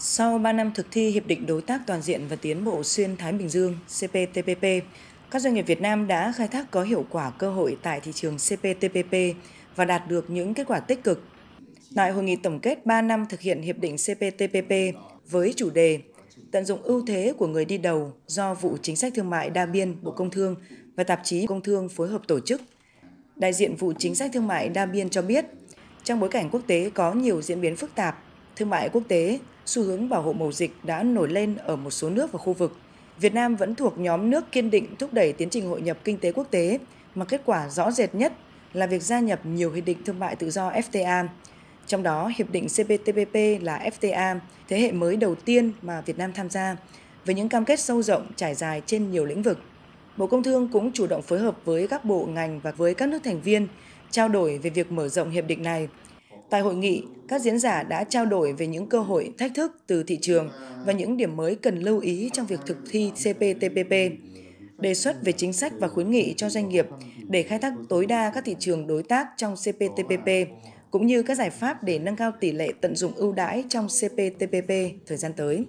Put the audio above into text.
Sau 3 năm thực thi Hiệp định Đối tác Toàn diện và Tiến bộ Xuyên Thái Bình Dương CPTPP, các doanh nghiệp Việt Nam đã khai thác có hiệu quả cơ hội tại thị trường CPTPP và đạt được những kết quả tích cực. Tại hội nghị tổng kết 3 năm thực hiện Hiệp định CPTPP với chủ đề Tận dụng ưu thế của người đi đầu do vụ chính sách thương mại đa biên Bộ Công Thương và tạp chí Công Thương phối hợp tổ chức. Đại diện vụ chính sách thương mại đa biên cho biết, trong bối cảnh quốc tế có nhiều diễn biến phức tạp thương mại quốc tế, xu hướng bảo hộ mậu dịch đã nổi lên ở một số nước và khu vực. Việt Nam vẫn thuộc nhóm nước kiên định thúc đẩy tiến trình hội nhập kinh tế quốc tế, mà kết quả rõ rệt nhất là việc gia nhập nhiều hiệp định thương mại tự do FTA. Trong đó, hiệp định CPTPP là FTA, thế hệ mới đầu tiên mà Việt Nam tham gia, với những cam kết sâu rộng trải dài trên nhiều lĩnh vực. Bộ Công Thương cũng chủ động phối hợp với các bộ ngành và với các nước thành viên trao đổi về việc mở rộng hiệp định này Tại hội nghị, các diễn giả đã trao đổi về những cơ hội, thách thức từ thị trường và những điểm mới cần lưu ý trong việc thực thi CPTPP, đề xuất về chính sách và khuyến nghị cho doanh nghiệp để khai thác tối đa các thị trường đối tác trong CPTPP, cũng như các giải pháp để nâng cao tỷ lệ tận dụng ưu đãi trong CPTPP thời gian tới.